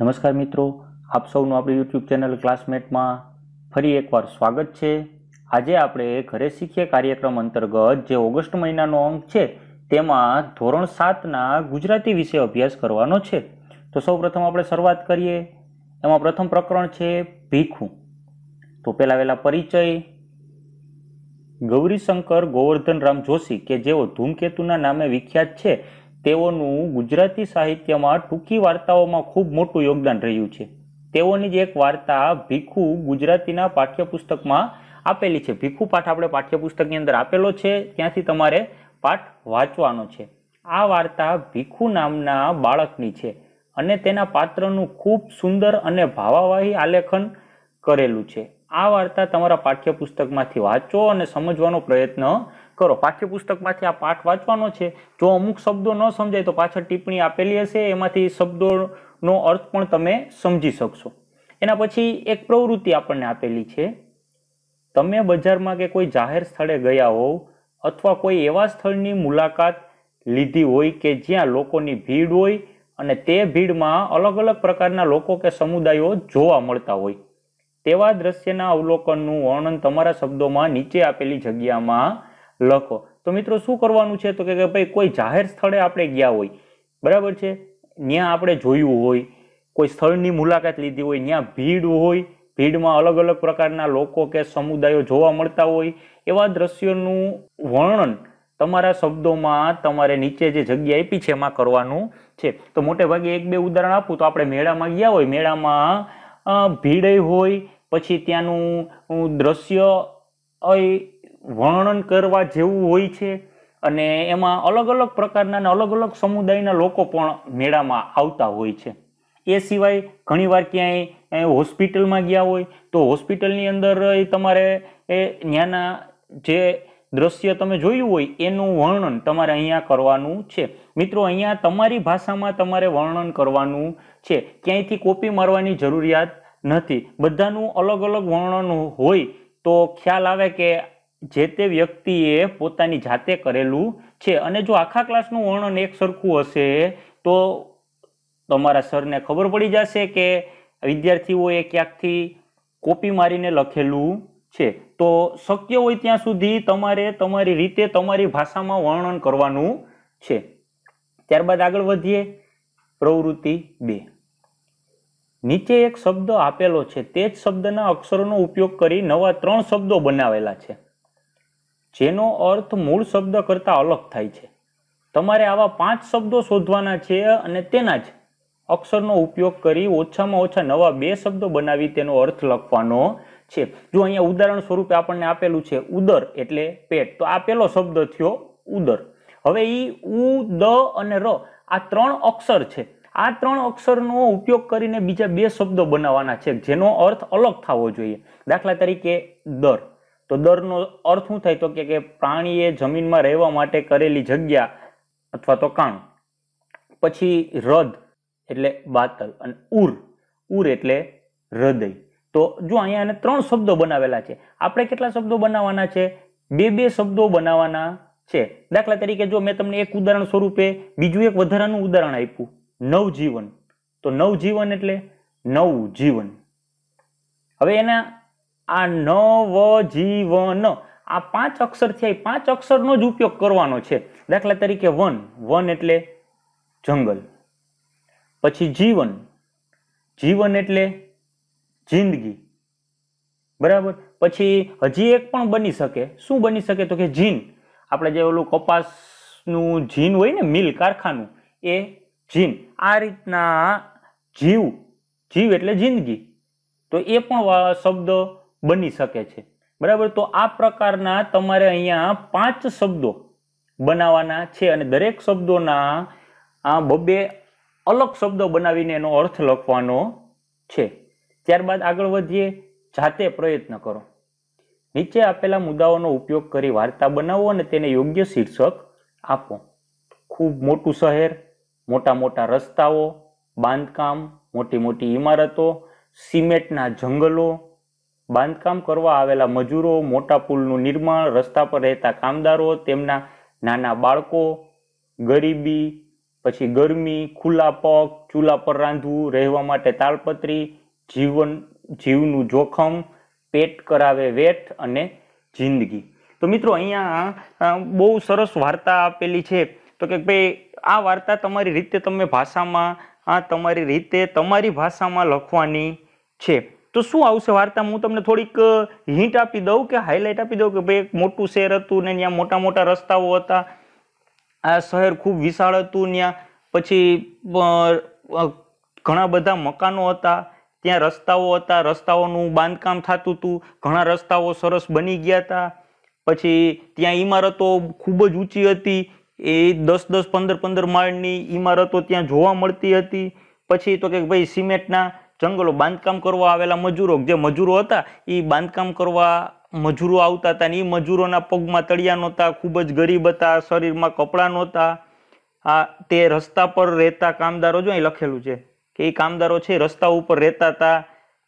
નમસ્કાર મિત્રો આપ સૌનું આપણી યુટ્યુબ ચેનલ ક્લાસમેટમાં ફરી એકવાર સ્વાગત છે આજે આપણે ઘરે શીખીએ કાર્યક્રમ અંતર્ગત જે ઓગસ્ટ મહિનાનો અંક છે તેમાં ધોરણ સાતના ગુજરાતી વિશે અભ્યાસ કરવાનો છે તો સૌપ્રથમ આપણે શરૂઆત કરીએ એમાં પ્રથમ પ્રકરણ છે ભીખું તો પહેલાં વહેલા પરિચય ગૌરીશંકર ગોવર્ધન રામ જોશી કે જેઓ ધૂમકેતુના નામે વિખ્યાત છે તેઓનું ગુજરાતી સાહિત્યમાં ટૂંકી વાર્તાઓમાં ખૂબ મોટું યોગદાન રહ્યું છે તેઓની જ એક વાર્તા ભીખુ ગુજરાતીના પાઠ્યપુસ્તકમાં આપેલી છે ભીખુ પાઠ આપણે પાઠ્યપુસ્તકની અંદર આપેલો છે ત્યાંથી તમારે પાઠ વાંચવાનો છે આ વાર્તા ભીખુ નામના બાળકની છે અને તેના પાત્રનું ખૂબ સુંદર અને ભાવાવાહી આલેખન કરેલું છે આ વાર્તા તમારા પાઠ્યપુસ્તકમાંથી વાંચો અને સમજવાનો પ્રયત્ન કરો પાઠ્યપુસ્તકમાંથી આ પાઠ વાંચવાનો છે જો અમુક શબ્દો ન સમજાય તો પાછળ ટિપ્પણી આપેલી હશે એમાંથી શબ્દોનો અર્થ પણ તમે સમજી શકશો એના પછી એક પ્રવૃત્તિ આપણને આપેલી છે તમે બજારમાં કે કોઈ જાહેર સ્થળે ગયા હોવ અથવા કોઈ એવા સ્થળની મુલાકાત લીધી હોય કે જ્યાં લોકોની ભીડ હોય અને તે ભીડમાં અલગ અલગ પ્રકારના લોકો કે સમુદાયો જોવા મળતા હોય તેવા દ્રશ્યના અવલોકનનું વર્ણન તમારા શબ્દોમાં નીચે આપેલી જગ્યામાં લખો તો મિત્રો શું કરવાનું છે તો કે ભાઈ કોઈ જાહેર સ્થળે આપણે ગયા હોય બરાબર છે ત્યાં આપણે જોયું હોય કોઈ સ્થળની મુલાકાત લીધી હોય ત્યાં ભીડ હોય ભીડમાં અલગ અલગ પ્રકારના લોકો કે સમુદાયો જોવા મળતા હોય એવા દ્રશ્યોનું વર્ણન તમારા શબ્દોમાં તમારે નીચે જે જગ્યા આપી છે એમાં કરવાનું છે તો મોટે ભાગે એક બે ઉદાહરણ આપું તો આપણે મેળામાં ગયા હોય મેળામાં ભીડ હોય પછી ત્યાંનું દ્રશ્ય વર્ણન કરવા જેવું હોય છે અને એમાં અલગ અલગ પ્રકારના અને અલગ અલગ સમુદાયના લોકો પણ મેળામાં આવતા હોય છે એ સિવાય ઘણીવાર ક્યાંય હોસ્પિટલમાં ગયા હોય તો હોસ્પિટલની અંદર તમારે એ ત્યાંના જે દ્રશ્ય તમે જોયું હોય એનું વર્ણન તમારે અહીંયા કરવાનું છે મિત્રો અહીંયા તમારી ભાષામાં તમારે વર્ણન કરવાનું છે ક્યાંયથી કોપી મારવાની જરૂરિયાત નથી બધાનું અલગ અલગ વર્ણન હોય તો ખ્યાલ આવે કે જે તે વ્યક્તિએ પોતાની જાતે કરેલું છે અને જો આખા ક્લાસનું વર્ણન એક સરખું હશે તો તમારા સરને ખબર પડી જશે કે વિદ્યાર્થીઓએ ક્યાંકથી કોપી મારીને લખેલું છે તો શક્ય હોય ત્યાં સુધી તમારે તમારી રીતે તમારી ભાષામાં વર્ણન કરવાનું છે ત્યારબાદ આગળ વધીએ પ્રવૃત્તિ બે નીચે એક શબ્દ આપેલો છે તે જ શબ્દના અક્ષરોનો ઉપયોગ કરી નવા ત્રણ શબ્દો બનાવેલા છે જેનો અર્થ મૂળ શબ્દ કરતાં અલગ થાય છે તમારે આવા પાંચ શબ્દો શોધવાના છે અને તેના જ અક્ષરનો ઉપયોગ કરી ઓછામાં ઓછા નવા બે શબ્દો બનાવી તેનો અર્થ લખવાનો છે જો અહીંયા ઉદાહરણ સ્વરૂપે આપણને આપેલું છે ઉદર એટલે પેટ તો આ પેલો શબ્દ થયો ઉદર હવે ઈ ઉ દ અને ર આ ત્રણ અક્ષર છે આ ત્રણ અક્ષરનો ઉપયોગ કરીને બીજા બે શબ્દો બનાવવાના છે જેનો અર્થ અલગ થવો જોઈએ દાખલા તરીકે દર તો દરનો અર્થ શું થાય તો કે પ્રાણીએ જમીનમાં રહેવા માટે કરેલી જગ્યા અથવા તો કાણ પછી હ્રદ એટલે બાતલ અને ઉર ઉર એટલે હૃદય તો જો અહીંયા એને ત્રણ શબ્દો બનાવેલા છે આપણે કેટલા શબ્દો બનાવવાના છે બે બે શબ્દો બનાવવાના છે દાખલા તરીકે જો મેં તમને એક ઉદાહરણ સ્વરૂપે બીજું એક વધારાનું ઉદાહરણ આપ્યું નવજીવન તો નવજીવન એટલે નવું જીવન હવે એના આ નવ જીવન આ પાંચ અક્ષર આ પાંચ અક્ષરનો જ ઉપયોગ કરવાનો છે દાખલા તરીકે વન વન એટલે જંગલ પછી જીવન જીવન એટલે જિંદગી બરાબર પછી હજી એક પણ બની શકે શું બની શકે તો કે જીન આપણે જે ઓલું કપાસનું જીન હોય ને મિલ કારખાનું એ જીન આ રીતના જીવ જીવ એટલે જિંદગી તો એ પણ શબ્દ બની શકે છે બરાબર તો આ પ્રકારના તમારે અહીંયા પાંચ શબ્દો બનાવવાના છે અને દરેક શબ્દોના આ બબે અલગ શબ્દો બનાવીને એનો અર્થ લખવાનો છે ત્યારબાદ આગળ વધીએ જાતે પ્રયત્ન કરો નીચે આપેલા મુદ્દાઓનો ઉપયોગ કરી વાર્તા બનાવો અને તેને યોગ્ય શીર્ષક આપો ખૂબ મોટું શહેર મોટા મોટા રસ્તાઓ બાંધકામ મોટી મોટી ઇમારતો સિમેન્ટના જંગલો બાંધકામ કરવા આવેલા મજૂરો મોટા પુલનું નિર્માણ રસ્તા પર રહેતા કામદારો તેમના નાના બાળકો ગરીબી પછી ગરમી ખુલ્લા પગ ચૂલા પર રાંધવું રહેવા માટે તાલપત્રી જીવન જીવનું જોખમ પેટ કરાવે વેટ અને જિંદગી તો મિત્રો અહીંયા બહુ સરસ વાર્તા આપેલી છે તો કે ભાઈ આ વાર્તા તમારી રીતે તમે ભાષામાં આ તમારી રીતે તમારી ભાષામાં લખવાની છે તો શું આવશે વાર્તામાં હું તમને થોડીક હિન્ટ આપી દઉં કે હાઇલાઇટ આપી દઉં કે ભાઈ એક મોટું શહેર હતું ને ત્યાં મોટા મોટા રસ્તાઓ હતા આ શહેર ખૂબ વિશાળ હતું ત્યાં પછી ઘણા બધા મકાનો હતા ત્યાં રસ્તાઓ હતા રસ્તાઓનું બાંધકામ થતું હતું ઘણા રસ્તાઓ સરસ બની ગયા હતા પછી ત્યાં ઇમારતો ખૂબ જ ઊંચી હતી એ દસ દસ પંદર પંદર માળની ઇમારતો ત્યાં જોવા મળતી હતી પછી તો કે ભાઈ સિમેન્ટના જંગલો બાંધકામ કરવા આવેલા મજૂરો જે મજૂરો હતા એ બાંધકામ કરવા મજૂરો આવતા હતા ને એ મજૂરોના પગમાં તળિયા નહોતા ખૂબ જ ગરીબ હતા શરીરમાં કપડાં નહોતા આ તે રસ્તા પર રહેતા કામદારો જો અહીં લખેલું છે કે એ કામદારો છે રસ્તા ઉપર રહેતા હતા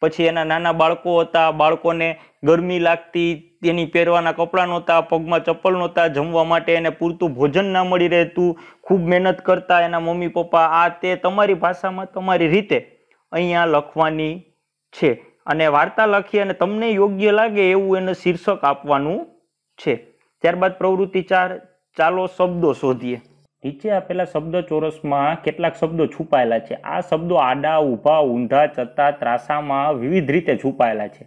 પછી એના નાના બાળકો હતા બાળકોને ગરમી લાગતી એની પહેરવાના કપડાં નહોતા પગમાં ચપ્પલ નહોતા જમવા માટે એને પૂરતું ભોજન ના મળી રહેતું ખૂબ મહેનત કરતા એના મમ્મી પપ્પા આ તે તમારી ભાષામાં તમારી રીતે અહીંયા લખવાની છે અને વાર્તા લખી અને તમને યોગ્ય લાગે એવું એને શીર્ષક આપવાનું છે ત્યારબાદ પ્રવૃત્તિ ચાર ચાલો શબ્દો શોધીએ નીચે આપેલા શબ્દ ચોરસમાં કેટલાક શબ્દો છુપાયેલા છે આ શબ્દો આડા ઊભા ઊંધા ચત્તા ત્રાસામાં વિવિધ રીતે છુપાયેલા છે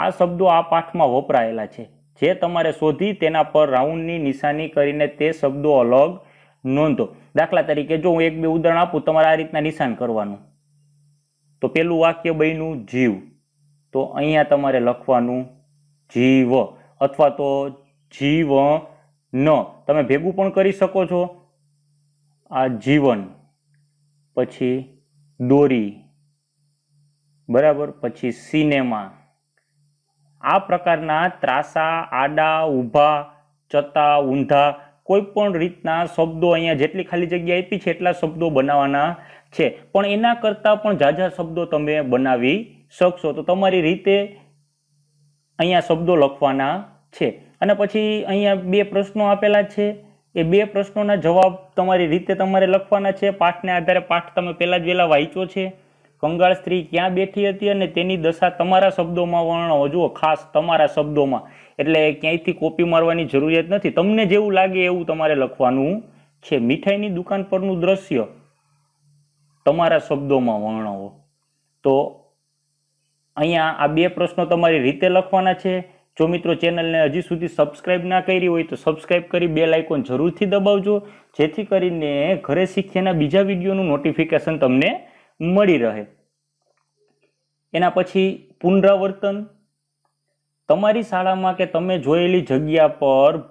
આ શબ્દો આ પાઠમાં વપરાયેલા છે જે તમારે શોધી તેના પર રાઉન્ડની નિશાની કરીને તે શબ્દો અલગ નોંધો દાખલા તરીકે જો હું એક બે ઉદાહરણ આપું તમારે આ રીતના નિશાન કરવાનું તો પેલું વાક્ય બન્યું જીવ તો અહીંયા તમારે લખવાનું જીવ અથવા તો જીવ ન તમે ભેગું પણ કરી શકો છો આ જીવન પછી દોરી બરાબર પછી સિનેમા આ પ્રકારના ત્રાસા આડા ઊભા ચતા ઊંધા કોઈ પણ રીતના શબ્દો અહીંયા જેટલી ખાલી જગ્યા આપી છે એટલા શબ્દો બનાવવાના છે પણ એના કરતાં પણ ઝાઝા શબ્દો તમે બનાવી શકશો તો તમારી રીતે અહીંયા શબ્દો લખવાના છે અને પછી અહીંયા બે પ્રશ્નો આપેલા છે એ બે પ્રશ્નોના જવાબ તમારી રીતે તમારે લખવાના છે પાઠને આધારે પાઠ તમે પહેલા જ પહેલાં વાંચ્યો છે કંગાળ સ્ત્રી ક્યાં બેઠી હતી અને તેની દશા તમારા શબ્દોમાં વર્ણવો જુઓ ખાસ તમારા શબ્દોમાં એટલે ક્યાંયથી કોપી મારવાની જરૂરિયાત નથી તમને જેવું લાગે એવું તમારે લખવાનું છે મીઠાઈની દુકાન પરનું દ્રશ્ય તમારા શબ્દોમાં વર્ણવો તો અહીંયા આ બે પ્રશ્નો તમારી રીતે લખવાના છે જો મિત્રો ચેનલને હજી સુધી સબસ્ક્રાઇબ ના કરી હોય તો સબસ્ક્રાઇબ કરી બે લાઇકોન જરૂરથી દબાવજો જેથી કરીને ઘરે શીખ્યાના બીજા વિડીયોનું નોટિફિકેશન તમને મળી રહે એના પછી પુનરાવર્તન તમારી શાળામાં કે તમે જોયેલી જગ્યા પર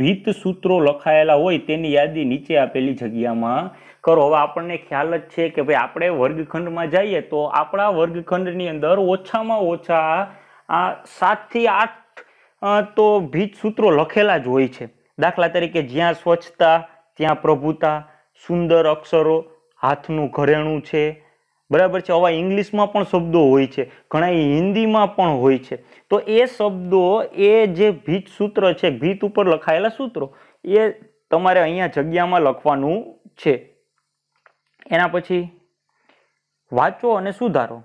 ભીત સૂત્રો લખાયેલા હોય તેની યાદી નીચે આપેલી જગ્યામાં કરો હવે આપણને ખ્યાલ જ છે કે ભાઈ આપણે વર્ગખંડમાં જઈએ તો આપણા વર્ગખંડની અંદર ઓછામાં ઓછા આ સાતથી આઠ તો ભીત સૂત્રો લખેલા જ હોય છે દાખલા તરીકે જ્યાં સ્વચ્છતા ત્યાં પ્રભુતા સુંદર અક્ષરો હાથનું ઘરેણું છે બરાબર છે હવા ઇંગ્લિશમાં પણ શબ્દો હોય છે ઘણા હિન્દીમાં પણ હોય છે તો એ શબ્દો એ જે ભીત સૂત્ર છે ભીત ઉપર લખાયેલા સૂત્રો એ તમારે અહીંયા જગ્યામાં લખવાનું છે એના પછી વાંચો અને સુધારો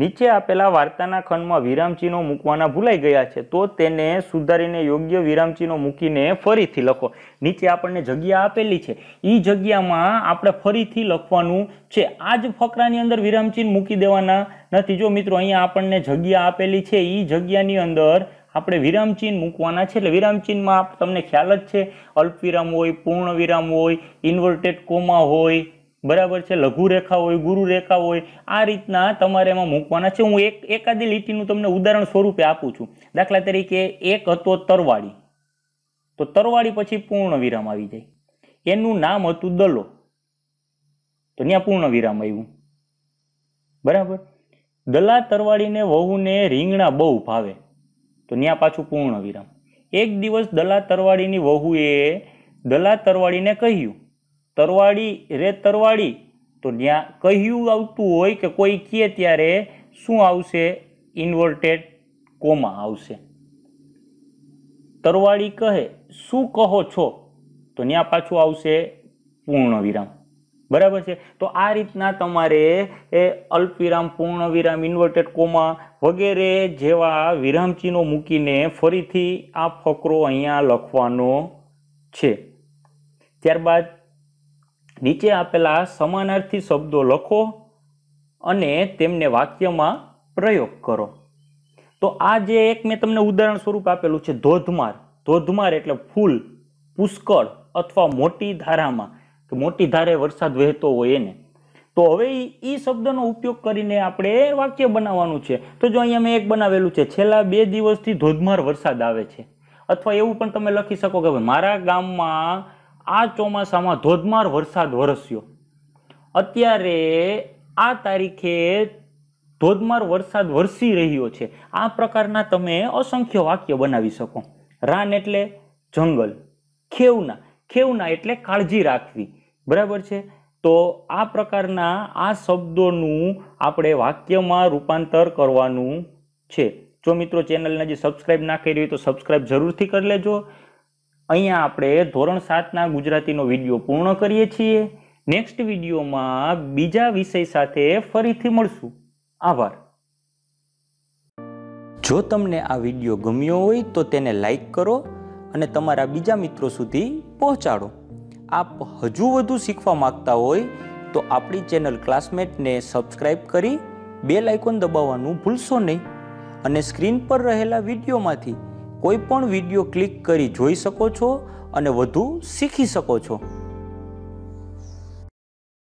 નીચે આપેલા વાર્તાના ખંડમાં વિરામચિહ્નો મૂકવાના ભૂલાઈ ગયા છે તો તેને સુધારીને યોગ્ય વિરામચિહ્નો મૂકીને ફરીથી લખો નીચે આપણને જગ્યા આપેલી છે એ જગ્યામાં આપણે ફરીથી લખવાનું છે આ જ ફકરાની અંદર વિરામચિહ્ન મૂકી દેવાના નથી જો મિત્રો અહીંયા આપણને જગ્યા આપેલી છે એ જગ્યાની અંદર આપણે વિરામચિહ્ન મૂકવાના છે એટલે વિરામચિહ્નમાં તમને ખ્યાલ જ છે અલ્પવિરામ હોય પૂર્ણ વિરામ હોય ઇન્વર્ટેડ કોમા હોય બરાબર છે લઘુ રેખા હોય ગુરુ રેખા હોય આ રીતના તમારે એમાં મૂકવાના છે હું એક એકાદી લીટીનું તમને ઉદાહરણ સ્વરૂપે આપું છું દાખલા તરીકે એક હતો તરવાળી તો તરવાળી પછી પૂર્ણ વિરામ આવી જાય એનું નામ હતું દલો તો ત્યાં પૂર્ણ વિરામ આવ્યું બરાબર દલા તરવાળીને વહુને રીંગણા બહુ ભાવે તો ત્યાં પાછું પૂર્ણ વિરામ એક દિવસ દલા તરવાળીની વહુએ દલા તરવાળીને કહ્યું તરવાડી રે તરવાડી તો ત્યાં કહ્યું આવતું હોય કે કોઈ કહે ત્યારે શું આવશે ઇન્વર્ટેડ કોમા આવશે તરવાડી કહે શું કહો છો તો ત્યાં પાછું આવશે પૂર્ણ વિરામ બરાબર છે તો આ રીતના તમારે એ અલ્પવિરામ પૂર્ણ વિરામ ઇન્વર્ટેડ કોમા વગેરે જેવા વિરામચિહ્નો મૂકીને ફરીથી આ ફકરો અહીંયા લખવાનો છે ત્યારબાદ નીચે આપેલા સમાનાર્થી શબ્દો લખો અને તેમને વાક્યમાં પ્રયોગ કરો તો આ જે એક મેં તમને ઉદાહરણ સ્વરૂપ આપેલું છે ધોધમાર ધોધમાર એટલે ફૂલ પુષ્કળ અથવા મોટી ધારામાં કે મોટી ધારે વરસાદ વહેતો હોય એને તો હવે એ શબ્દનો ઉપયોગ કરીને આપણે વાક્ય બનાવવાનું છે તો જો અહીંયા મેં એક બનાવેલું છે છેલ્લા બે દિવસથી ધોધમાર વરસાદ આવે છે અથવા એવું પણ તમે લખી શકો કે મારા ગામમાં આ ચોમાસામાં ધોધમાર વરસાદ વરસ્યો અત્યારે આ તારીખે ધોધમાર વરસાદ વરસી રહ્યો છે આ પ્રકારના તમે અસંખ્ય વાક્ય બનાવી શકો રાન એટલે જંગલ ખેવના ખેવના એટલે કાળજી રાખવી બરાબર છે તો આ પ્રકારના આ શબ્દોનું આપણે વાક્યમાં રૂપાંતર કરવાનું છે જો મિત્રો ચેનલને જે સબસ્ક્રાઈબ ના કરી હોય તો સબસ્ક્રાઈબ જરૂરથી કરી લેજો અહીંયા આપણે ધોરણ સાતના ગુજરાતીનો વિડીયો પૂર્ણ કરીએ છીએ નેક્સ્ટ વિડીયોમાં બીજા વિષય સાથે ફરીથી મળશું આભાર જો તમને આ વિડીયો ગમ્યો હોય તો તેને લાઈક કરો અને તમારા બીજા મિત્રો સુધી પહોંચાડો આપ હજુ વધુ શીખવા માંગતા હોય તો આપણી ચેનલ ક્લાસમેટને સબસ્ક્રાઈબ કરી બે લાઇકોન દબાવવાનું ભૂલશો નહીં અને સ્ક્રીન પર રહેલા વિડીયોમાંથી કોઈ પણ વિડીયો ક્લિક કરી જોઈ શકો છો અને વધુ શીખી શકો છો